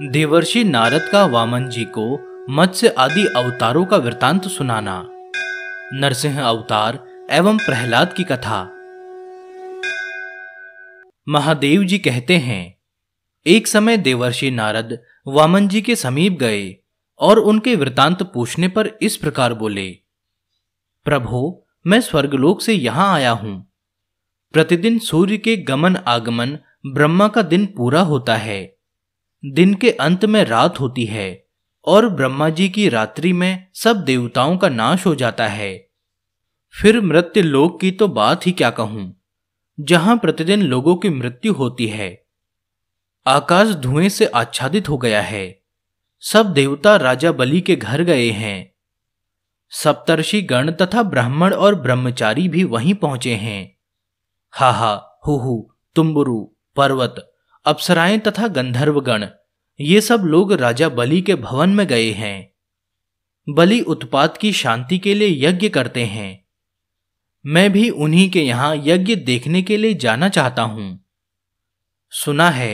देवर्षि नारद का वामन जी को मत्स्य आदि अवतारों का वृतांत सुनाना नरसिंह अवतार एवं प्रहलाद की कथा महादेव जी कहते हैं एक समय देवर्षि नारद वामन जी के समीप गए और उनके वृतांत पूछने पर इस प्रकार बोले प्रभो मैं स्वर्गलोक से यहां आया हूं प्रतिदिन सूर्य के गमन आगमन ब्रह्मा का दिन पूरा होता है दिन के अंत में रात होती है और ब्रह्मा जी की रात्रि में सब देवताओं का नाश हो जाता है फिर मृत्यु लोक की तो बात ही क्या कहूं जहां प्रतिदिन लोगों की मृत्यु होती है आकाश धुएं से आच्छादित हो गया है सब देवता राजा बलि के घर गए हैं सप्तर्षि गण तथा ब्राह्मण और ब्रह्मचारी भी वहीं पहुंचे हैं हा हा हु तुम्बुरु पर्वत अप्सराएं तथा गंधर्वगण ये सब लोग राजा बलि के भवन में गए हैं बलि उत्पाद की शांति के लिए यज्ञ करते हैं मैं भी उन्हीं के यहां यज्ञ देखने के लिए जाना चाहता हूं सुना है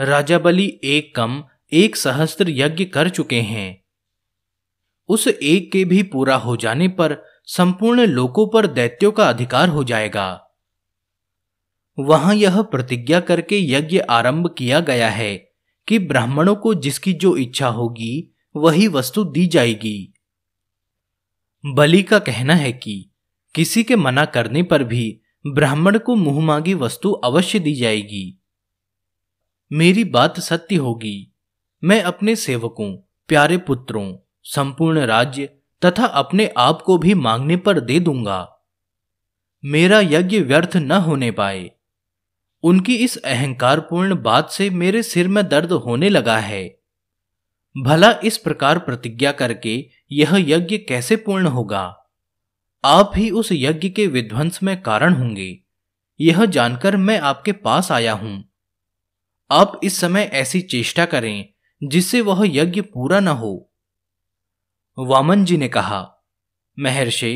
राजा बलि एक कम एक सहस्त्र यज्ञ कर चुके हैं उस एक के भी पूरा हो जाने पर संपूर्ण लोकों पर दैत्यों का अधिकार हो जाएगा वहां यह प्रतिज्ञा करके यज्ञ आरंभ किया गया है कि ब्राह्मणों को जिसकी जो इच्छा होगी वही वस्तु दी जाएगी बलि का कहना है कि किसी के मना करने पर भी ब्राह्मण को मुंह मांगी वस्तु अवश्य दी जाएगी मेरी बात सत्य होगी मैं अपने सेवकों प्यारे पुत्रों संपूर्ण राज्य तथा अपने आप को भी मांगने पर दे दूंगा मेरा यज्ञ व्यर्थ न होने पाए उनकी इस अहंकारपूर्ण बात से मेरे सिर में दर्द होने लगा है भला इस प्रकार प्रतिज्ञा करके यह यज्ञ कैसे पूर्ण होगा आप ही उस यज्ञ के विध्वंस में कारण होंगे यह जानकर मैं आपके पास आया हूं आप इस समय ऐसी चेष्टा करें जिससे वह यज्ञ पूरा न हो वामन जी ने कहा महर्षि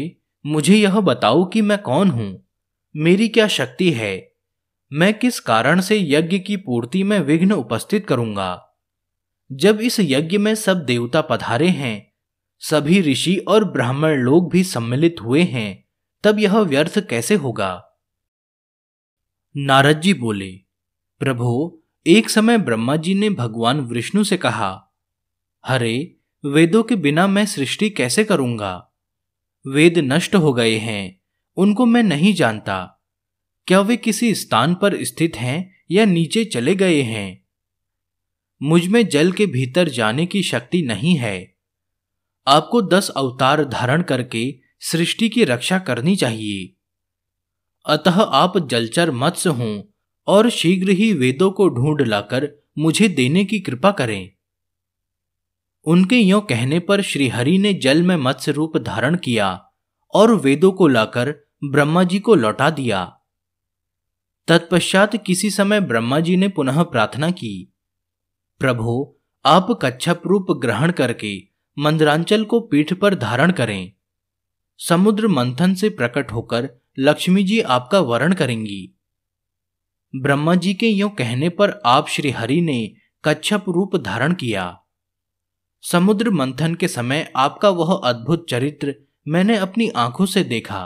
मुझे यह बताओ कि मैं कौन हूं मेरी क्या शक्ति है मैं किस कारण से यज्ञ की पूर्ति में विघ्न उपस्थित करूंगा जब इस यज्ञ में सब देवता पधारे हैं सभी ऋषि और ब्राह्मण लोग भी सम्मिलित हुए हैं तब यह व्यर्थ कैसे होगा नारद जी बोले प्रभो एक समय ब्रह्मा जी ने भगवान विष्णु से कहा हरे वेदों के बिना मैं सृष्टि कैसे करूंगा वेद नष्ट हो गए हैं उनको मैं नहीं जानता क्या वे किसी स्थान पर स्थित हैं या नीचे चले गए हैं मुझ में जल के भीतर जाने की शक्ति नहीं है आपको दस अवतार धारण करके सृष्टि की रक्षा करनी चाहिए अतः आप जलचर मत्स्य हों और शीघ्र ही वेदों को ढूंढ लाकर मुझे देने की कृपा करें उनके यो कहने पर श्रीहरि ने जल में मत्स्य रूप धारण किया और वेदों को लाकर ब्रह्मा जी को लौटा दिया तत्पश्चात किसी समय ब्रह्मा जी ने पुनः प्रार्थना की प्रभो आप कच्छप रूप ग्रहण करके मंदरांचल को पीठ पर धारण करें समुद्र मंथन से प्रकट होकर लक्ष्मी जी आपका वरण करेंगी ब्रह्मा जी के यो कहने पर आप श्री हरि ने कच्छप रूप धारण किया समुद्र मंथन के समय आपका वह अद्भुत चरित्र मैंने अपनी आंखों से देखा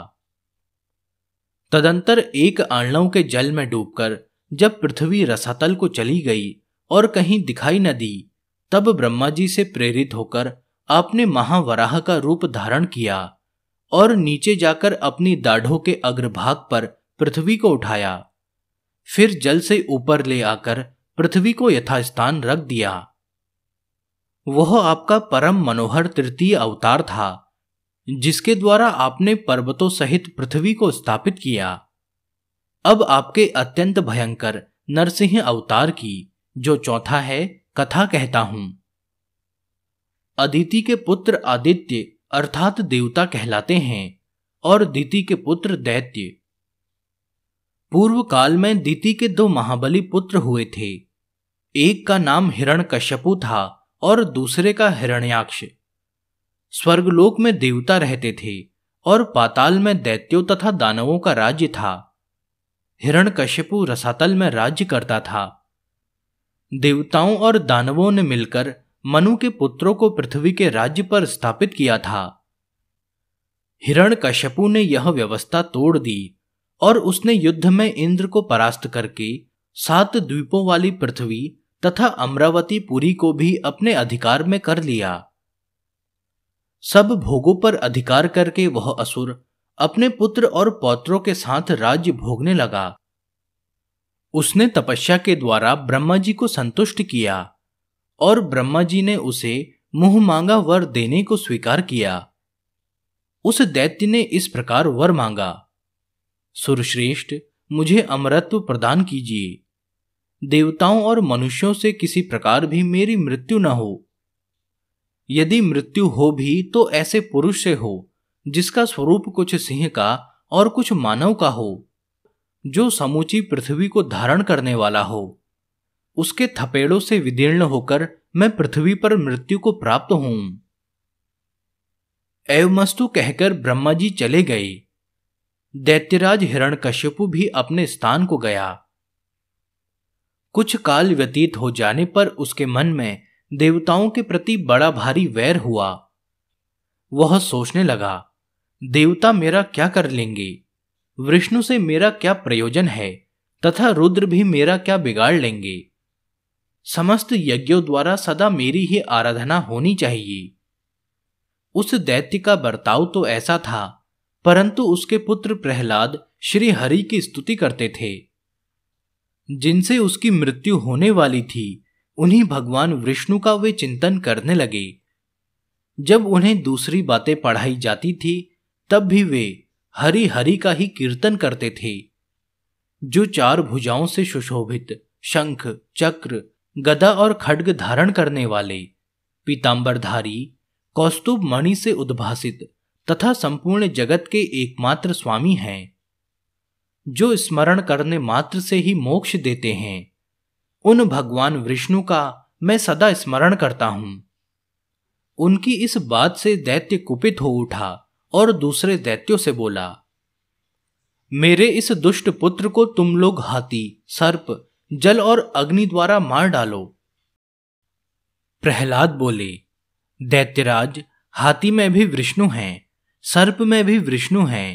तदंतर एक आणलव के जल में डूबकर जब पृथ्वी रसातल को चली गई और कहीं दिखाई न दी तब ब्रह्मा जी से प्रेरित होकर आपने महावराह का रूप धारण किया और नीचे जाकर अपनी दाढ़ों के अग्रभाग पर पृथ्वी को उठाया फिर जल से ऊपर ले आकर पृथ्वी को यथास्थान रख दिया वह आपका परम मनोहर तृतीय अवतार था जिसके द्वारा आपने पर्वतों सहित पृथ्वी को स्थापित किया अब आपके अत्यंत भयंकर नरसिंह अवतार की जो चौथा है कथा कहता हूं अदिति के पुत्र आदित्य अर्थात देवता कहलाते हैं और दिति के पुत्र दैत्य पूर्व काल में दिति के दो महाबली पुत्र हुए थे एक का नाम हिरण कश्यपु था और दूसरे का हिरण्याक्ष स्वर्गलोक में देवता रहते थे और पाताल में दैत्यों तथा दानवों का राज्य था हिरण कश्यपु रसातल में राज्य करता था देवताओं और दानवों ने मिलकर मनु के पुत्रों को पृथ्वी के राज्य पर स्थापित किया था कश्यपु ने यह व्यवस्था तोड़ दी और उसने युद्ध में इंद्र को परास्त करके सात द्वीपों वाली पृथ्वी तथा अमरावती पुरी को भी अपने अधिकार में कर लिया सब भोगों पर अधिकार करके वह असुर अपने पुत्र और पौत्रों के साथ राज्य भोगने लगा उसने तपस्या के द्वारा ब्रह्मा जी को संतुष्ट किया और ब्रह्मा जी ने उसे मुंह मांगा वर देने को स्वीकार किया उस दैत्य ने इस प्रकार वर मांगा सुरश्रेष्ठ मुझे अमरत्व प्रदान कीजिए देवताओं और मनुष्यों से किसी प्रकार भी मेरी मृत्यु न हो यदि मृत्यु हो भी तो ऐसे पुरुष से हो जिसका स्वरूप कुछ सिंह का और कुछ मानव का हो जो समूची पृथ्वी को धारण करने वाला हो उसके थपेड़ों से विदीर्ण होकर मैं पृथ्वी पर मृत्यु को प्राप्त हूं एवमस्तु कहकर ब्रह्मा जी चले गए दैत्यराज हिरण कश्यपु भी अपने स्थान को गया कुछ काल व्यतीत हो जाने पर उसके मन में देवताओं के प्रति बड़ा भारी वैर हुआ वह सोचने लगा देवता मेरा क्या कर लेंगे विष्णु से मेरा क्या प्रयोजन है तथा रुद्र भी मेरा क्या बिगाड़ लेंगे समस्त यज्ञों द्वारा सदा मेरी ही आराधना होनी चाहिए उस दैत्य का बर्ताव तो ऐसा था परंतु उसके पुत्र प्रहलाद श्री हरि की स्तुति करते थे जिनसे उसकी मृत्यु होने वाली थी उन्हीं भगवान विष्णु का वे चिंतन करने लगे जब उन्हें दूसरी बातें पढ़ाई जाती थी तब भी वे हरि हरि का ही कीर्तन करते थे जो चार भुजाओं से सुशोभित शंख चक्र गदा और खड्ग धारण करने वाले पीताम्बरधारी कौस्तुभ मणि से उद्भासित तथा संपूर्ण जगत के एकमात्र स्वामी हैं जो स्मरण करने मात्र से ही मोक्ष देते हैं उन भगवान विष्णु का मैं सदा स्मरण करता हूं उनकी इस बात से दैत्य कुपित हो उठा और दूसरे दैत्यों से बोला मेरे इस दुष्ट पुत्र को तुम लोग हाथी सर्प जल और अग्नि द्वारा मार डालो प्रहलाद बोले दैत्यराज हाथी में भी विष्णु हैं सर्प में भी विष्णु हैं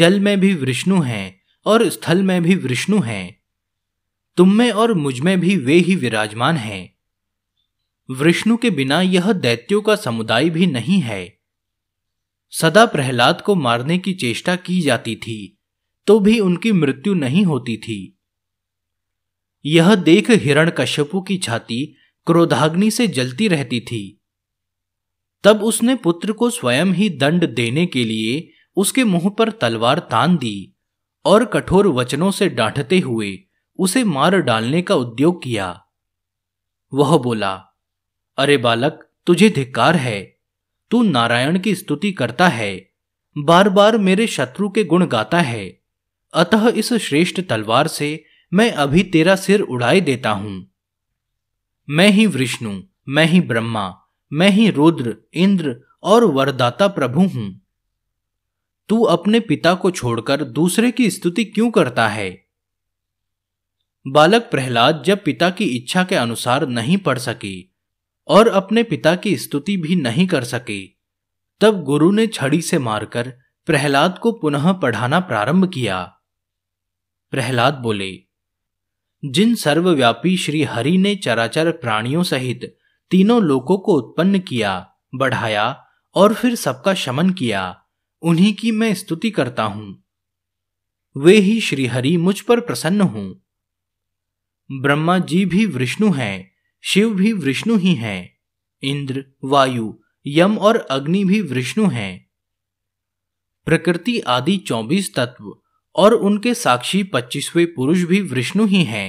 जल में भी विष्णु हैं और स्थल में भी विष्णु हैं तुम में और मुझमें भी वे ही विराजमान हैं विष्णु के बिना यह दैत्यों का समुदाय भी नहीं है सदा प्रहलाद को मारने की चेष्टा की जाती थी तो भी उनकी मृत्यु नहीं होती थी यह देख हिरण कश्यपु की छाती क्रोधाग्नि से जलती रहती थी तब उसने पुत्र को स्वयं ही दंड देने के लिए उसके मुंह पर तलवार तान दी और कठोर वचनों से डांटते हुए उसे मार डालने का उद्योग किया वह बोला अरे बालक तुझे धिक्कार है तू नारायण की स्तुति करता है बार बार मेरे शत्रु के गुण गाता है अतः इस श्रेष्ठ तलवार से मैं अभी तेरा सिर उड़ाई देता हूं मैं ही विष्णु मैं ही ब्रह्मा मैं ही रुद्र इंद्र और वरदाता प्रभु हूं तू अपने पिता को छोड़कर दूसरे की स्तुति क्यों करता है बालक प्रहलाद जब पिता की इच्छा के अनुसार नहीं पढ़ सके और अपने पिता की स्तुति भी नहीं कर सके तब गुरु ने छड़ी से मारकर प्रहलाद को पुनः पढ़ाना प्रारंभ किया प्रहलाद बोले जिन सर्वव्यापी श्री हरि ने चराचर प्राणियों सहित तीनों लोकों को उत्पन्न किया बढ़ाया और फिर सबका शमन किया उन्हीं की मैं स्तुति करता हूं वे ही श्रीहरि मुझ पर प्रसन्न हूं ब्रह्मा जी भी विष्णु हैं शिव भी विष्णु ही हैं इंद्र वायु यम और अग्नि भी विष्णु हैं प्रकृति आदि चौबीस तत्व और उनके साक्षी पच्चीसवें पुरुष भी विष्णु ही हैं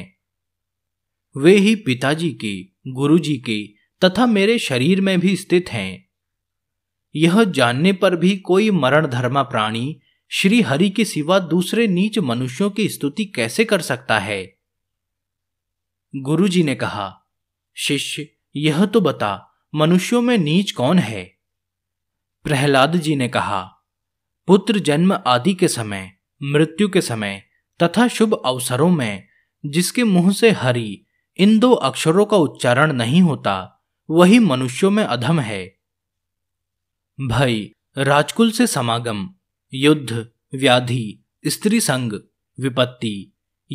वे ही पिताजी के गुरुजी के तथा मेरे शरीर में भी स्थित हैं यह जानने पर भी कोई मरण धर्मा प्राणी श्री हरि के सिवा दूसरे नीच मनुष्यों की स्तुति कैसे कर सकता है गुरुजी ने कहा शिष्य यह तो बता मनुष्यों में नीच कौन है प्रहलाद जी ने कहा पुत्र जन्म आदि के समय मृत्यु के समय तथा शुभ अवसरों में जिसके मुंह से हरि इन दो अक्षरों का उच्चारण नहीं होता वही मनुष्यों में अधम है भाई राजकुल से समागम युद्ध व्याधि स्त्री संग विपत्ति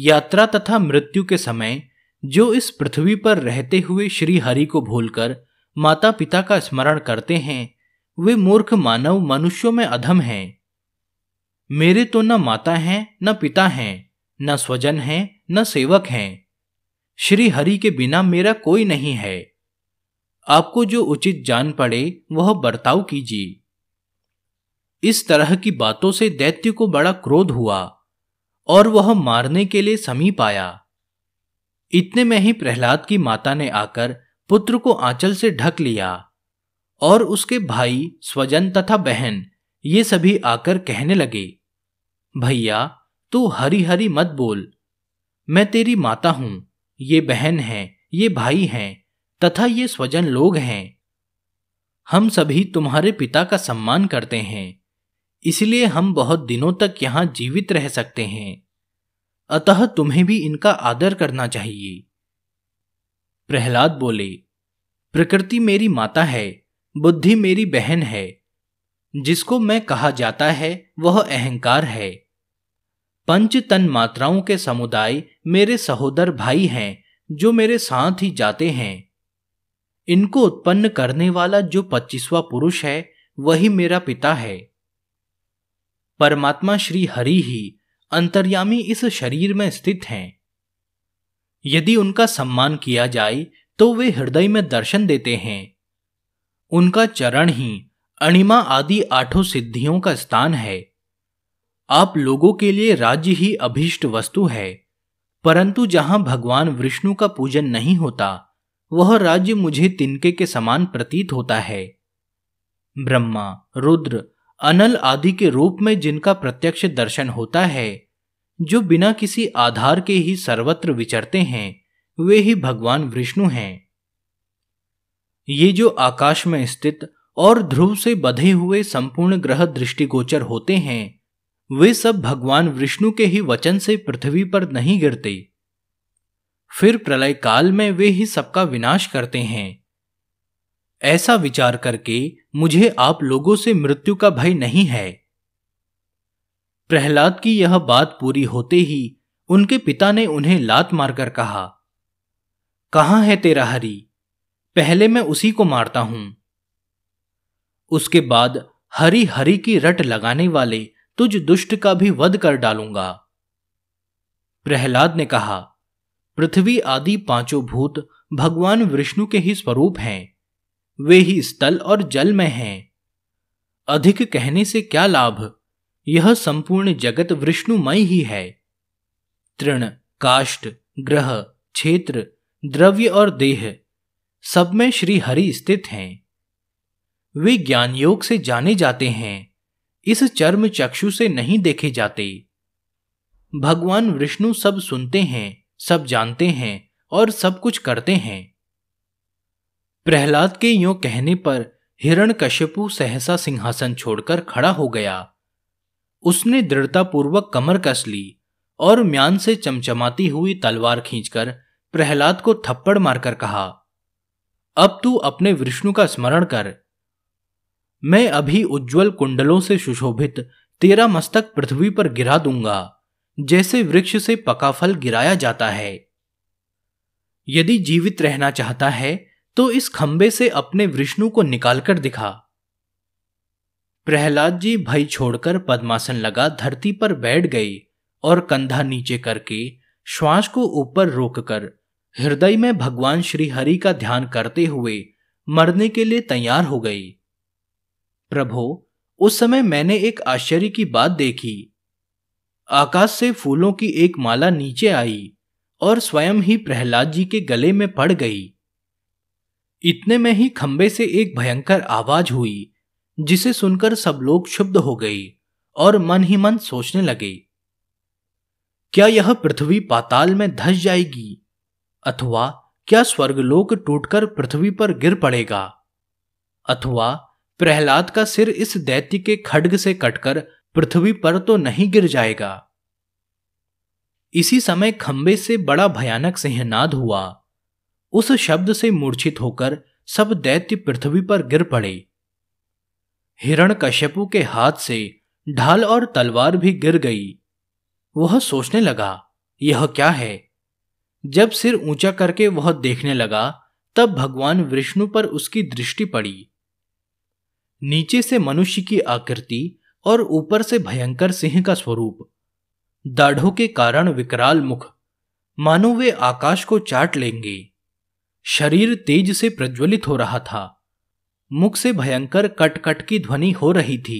यात्रा तथा मृत्यु के समय जो इस पृथ्वी पर रहते हुए श्री हरि को भूलकर माता पिता का स्मरण करते हैं वे मूर्ख मानव मनुष्यों में अधम हैं मेरे तो न माता हैं न पिता हैं न स्वजन हैं न सेवक हैं श्री हरि के बिना मेरा कोई नहीं है आपको जो उचित जान पड़े वह बर्ताव कीजिए इस तरह की बातों से दैत्य को बड़ा क्रोध हुआ और वह मारने के लिए समीप आया इतने में ही प्रहलाद की माता ने आकर पुत्र को आंचल से ढक लिया और उसके भाई स्वजन तथा बहन ये सभी आकर कहने लगे भैया तू हरी हरी मत बोल मैं तेरी माता हूं ये बहन है ये भाई हैं तथा ये स्वजन लोग हैं हम सभी तुम्हारे पिता का सम्मान करते हैं इसलिए हम बहुत दिनों तक यहाँ जीवित रह सकते हैं अतः तुम्हें भी इनका आदर करना चाहिए प्रहलाद बोले प्रकृति मेरी माता है बुद्धि मेरी बहन है जिसको मैं कहा जाता है वह अहंकार है पंच तन मात्राओं के समुदाय मेरे सहोदर भाई हैं जो मेरे साथ ही जाते हैं इनको उत्पन्न करने वाला जो पच्चीसवा पुरुष है वही मेरा पिता है परमात्मा श्री हरि ही अंतर्यामी इस शरीर में स्थित हैं यदि उनका सम्मान किया जाए तो वे हृदय में दर्शन देते हैं उनका चरण ही अणिमा आदि आठों सिद्धियों का स्थान है आप लोगों के लिए राज्य ही अभीष्ट वस्तु है परंतु जहां भगवान विष्णु का पूजन नहीं होता वह राज्य मुझे तिनके के समान प्रतीत होता है ब्रह्मा रुद्र अनल आदि के रूप में जिनका प्रत्यक्ष दर्शन होता है जो बिना किसी आधार के ही सर्वत्र विचरते हैं वे ही भगवान विष्णु हैं ये जो आकाश में स्थित और ध्रुव से बधे हुए संपूर्ण ग्रह दृष्टिगोचर होते हैं वे सब भगवान विष्णु के ही वचन से पृथ्वी पर नहीं गिरते फिर प्रलय काल में वे ही सबका विनाश करते हैं ऐसा विचार करके मुझे आप लोगों से मृत्यु का भय नहीं है प्रहलाद की यह बात पूरी होते ही उनके पिता ने उन्हें लात मारकर कहा कहां है तेरा हरि पहले मैं उसी को मारता हूं उसके बाद हरि हरि की रट लगाने वाले तुझ दुष्ट का भी वध कर डालूंगा प्रहलाद ने कहा पृथ्वी आदि पांचों भूत भगवान विष्णु के ही स्वरूप हैं वे ही स्थल और जल में हैं अधिक कहने से क्या लाभ यह संपूर्ण जगत विष्णुमय ही है तृण काष्ट ग्रह क्षेत्र द्रव्य और देह सब में श्री हरि स्थित हैं वे ज्ञान योग से जाने जाते हैं इस चर्म चक्षु से नहीं देखे जाते भगवान विष्णु सब सुनते हैं सब जानते हैं और सब कुछ करते हैं प्रहलाद के यो कहने पर हिरण कश्यपु सहसा सिंहासन छोड़कर खड़ा हो गया उसने दृढ़तापूर्वक कमर कस ली और म्यान से चमचमाती हुई तलवार खींचकर प्रहलाद को थप्पड़ मारकर कहा अब तू अपने विष्णु का स्मरण कर मैं अभी उज्जवल कुंडलों से सुशोभित तेरा मस्तक पृथ्वी पर गिरा दूंगा जैसे वृक्ष से पका फल गिराया जाता है यदि जीवित रहना चाहता है तो इस खंबे से अपने विष्णु को निकालकर दिखा प्रहलाद जी भय छोड़कर पद्मासन लगा धरती पर बैठ गई और कंधा नीचे करके श्वास को ऊपर रोककर हृदय में भगवान श्री हरि का ध्यान करते हुए मरने के लिए तैयार हो गई प्रभो उस समय मैंने एक आश्चर्य की बात देखी आकाश से फूलों की एक माला नीचे आई और स्वयं ही प्रहलाद जी के गले में पड़ गई इतने में ही खंबे से एक भयंकर आवाज हुई जिसे सुनकर सब लोग क्षुब्ध हो गए और मन ही मन सोचने लगे क्या यह पृथ्वी पाताल में धस जाएगी अथवा क्या स्वर्गलोक टूटकर पृथ्वी पर गिर पड़ेगा अथवा प्रहलाद का सिर इस दैत्य के खड्ग से कटकर पृथ्वी पर तो नहीं गिर जाएगा इसी समय खंबे से बड़ा भयानक सिंहनाद हुआ उस शब्द से मूर्छित होकर सब दैत्य पृथ्वी पर गिर पड़े हिरण कश्यपु के हाथ से ढाल और तलवार भी गिर गई वह सोचने लगा यह क्या है जब सिर ऊंचा करके वह देखने लगा तब भगवान विष्णु पर उसकी दृष्टि पड़ी नीचे से मनुष्य की आकृति और ऊपर से भयंकर सिंह का स्वरूप दाढ़ों के कारण विकराल मुख मानो वे आकाश को चाट लेंगे शरीर तेज से प्रज्वलित हो रहा था मुख से भयंकर कट कट की ध्वनि हो रही थी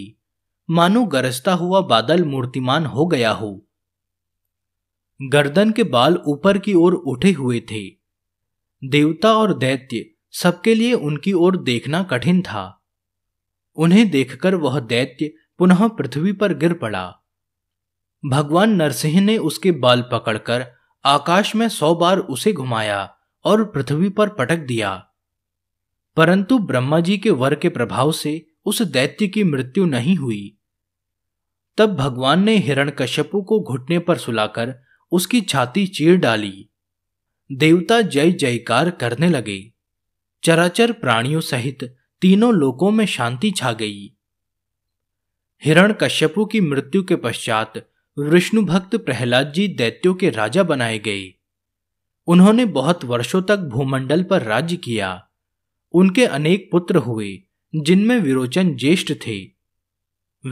मानो गरजता हुआ बादल मूर्तिमान हो गया हो गर्दन के बाल ऊपर की ओर उठे हुए थे देवता और दैत्य सबके लिए उनकी ओर देखना कठिन था उन्हें देखकर वह दैत्य पुनः पृथ्वी पर गिर पड़ा भगवान नरसिंह ने उसके बाल पकड़कर आकाश में सौ बार उसे घुमाया और पृथ्वी पर पटक दिया परंतु ब्रह्मा जी के वर के प्रभाव से उस दैत्य की मृत्यु नहीं हुई तब भगवान ने हिरण कश्यपु को घुटने पर सुलाकर उसकी छाती चीर डाली देवता जय जयकार करने लगे चराचर प्राणियों सहित तीनों लोकों में शांति छा गई हिरण कश्यपु की मृत्यु के पश्चात विष्णु भक्त प्रहलाद जी दैत्यों के राजा बनाए गए उन्होंने बहुत वर्षों तक भूमंडल पर राज्य किया उनके अनेक पुत्र हुए जिनमें विरोचन ज्येष्ठ थे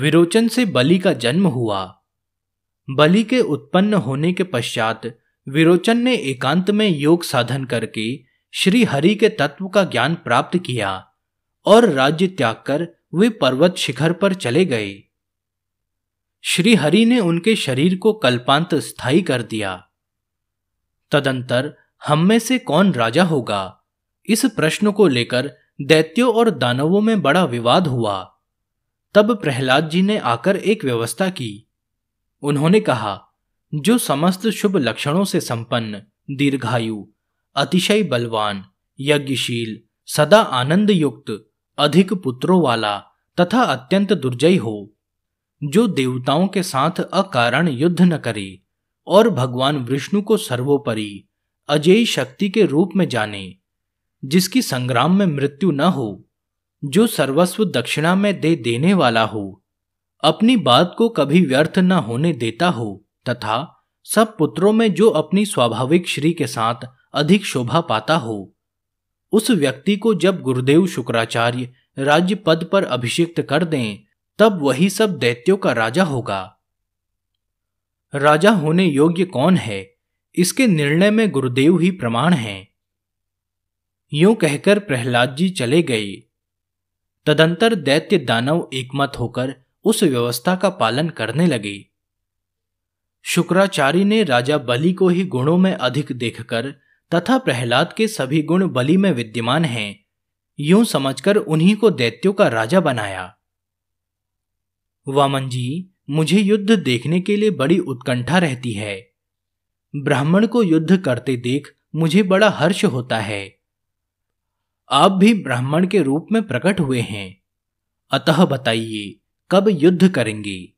विरोचन से बलि का जन्म हुआ बलि के उत्पन्न होने के पश्चात विरोचन ने एकांत में योग साधन करके श्री हरि के तत्व का ज्ञान प्राप्त किया और राज्य त्याग कर वे पर्वत शिखर पर चले गए श्री हरि ने उनके शरीर को कल्पांत स्थायी कर दिया तदंतर हम में से कौन राजा होगा इस प्रश्न को लेकर दैत्यों और दानवों में बड़ा विवाद हुआ तब प्रहलाद जी ने आकर एक व्यवस्था की उन्होंने कहा जो समस्त शुभ लक्षणों से संपन्न दीर्घायु अतिशय बलवान यज्ञशील सदा आनंद युक्त अधिक पुत्रों वाला तथा अत्यंत दुर्जय हो जो देवताओं के साथ अकारण युद्ध न करे और भगवान विष्णु को सर्वोपरि अजय शक्ति के रूप में जाने जिसकी संग्राम में मृत्यु न हो जो सर्वस्व दक्षिणा में दे देने वाला हो अपनी बात को कभी व्यर्थ न होने देता हो तथा सब पुत्रों में जो अपनी स्वाभाविक श्री के साथ अधिक शोभा पाता हो उस व्यक्ति को जब गुरुदेव शुक्राचार्य राज्य पद पर अभिषिक्त कर दें तब वही सब दैत्यों का राजा होगा राजा होने योग्य कौन है इसके निर्णय में गुरुदेव ही प्रमाण हैं यूं कहकर प्रहलाद जी चले गए तदंतर दैत्य दानव एकमत होकर उस व्यवस्था का पालन करने लगे शुक्राचार्य ने राजा बलि को ही गुणों में अधिक देखकर तथा प्रहलाद के सभी गुण बलि में विद्यमान हैं यूं समझकर उन्हीं को दैत्यों का राजा बनाया वामन जी मुझे युद्ध देखने के लिए बड़ी उत्कंठा रहती है ब्राह्मण को युद्ध करते देख मुझे बड़ा हर्ष होता है आप भी ब्राह्मण के रूप में प्रकट हुए हैं अतः बताइए कब युद्ध करेंगे